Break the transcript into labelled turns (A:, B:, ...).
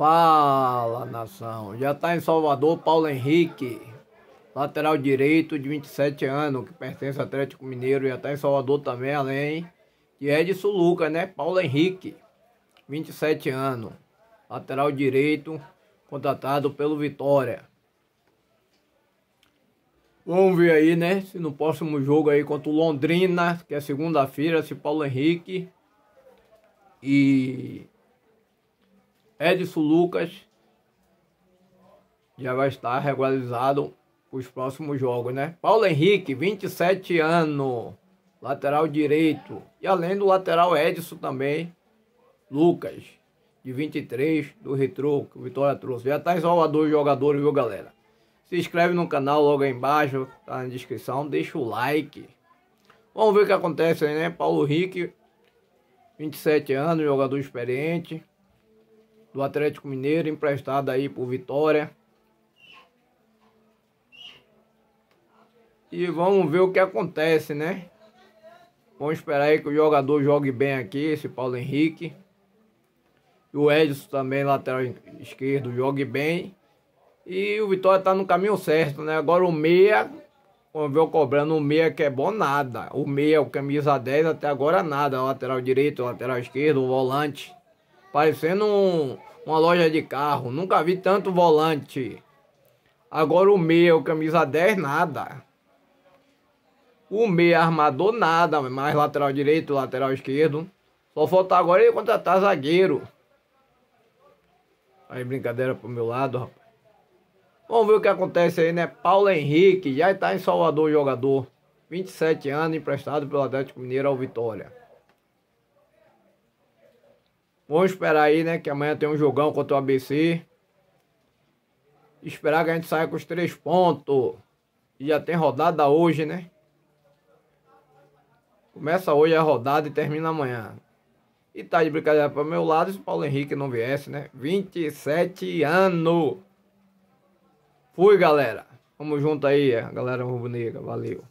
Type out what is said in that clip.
A: Fala, nação. Já está em Salvador Paulo Henrique, lateral direito de 27 anos, que pertence ao Atlético Mineiro. Já está em Salvador também, além é de Edson Lucas, né? Paulo Henrique, 27 anos, lateral direito, contratado pelo Vitória. Vamos ver aí, né? Se no próximo jogo aí contra o Londrina, que é segunda-feira, se Paulo Henrique e Edson Lucas já vai estar regularizado os próximos jogos, né? Paulo Henrique, 27 anos, lateral direito. E além do lateral Edson também, Lucas, de 23, do Retro, que o Vitória trouxe. Já tá em Salvador jogador, jogadores, viu, galera? Se inscreve no canal logo aí embaixo, tá na descrição, deixa o like. Vamos ver o que acontece aí, né? Paulo Henrique, 27 anos, jogador experiente do Atlético Mineiro, emprestado aí por Vitória. E vamos ver o que acontece, né? Vamos esperar aí que o jogador jogue bem aqui, esse Paulo Henrique. E o Edson também, lateral esquerdo, jogue bem. E o Vitória tá no caminho certo, né? Agora o meia, vamos ver o cobrando o meia que é bom nada. O meia, o camisa 10 até agora nada, lateral direito, lateral esquerdo, volante. Parecendo um, uma loja de carro. Nunca vi tanto volante. Agora o meu, camisa 10, nada. O meia armador, nada. Mais lateral direito, lateral esquerdo. Só falta agora ele contratar zagueiro. Aí brincadeira pro meu lado, rapaz. Vamos ver o que acontece aí, né? Paulo Henrique já está em Salvador, jogador. 27 anos, emprestado pelo Atlético Mineiro ao Vitória. Vamos esperar aí, né? Que amanhã tem um jogão contra o ABC. Esperar que a gente saia com os três pontos. E já tem rodada hoje, né? Começa hoje a rodada e termina amanhã. E tá de brincadeira para meu lado se o Paulo Henrique não viesse, né? 27 anos. Fui, galera. Vamos junto aí, galera rubro-negra. Valeu.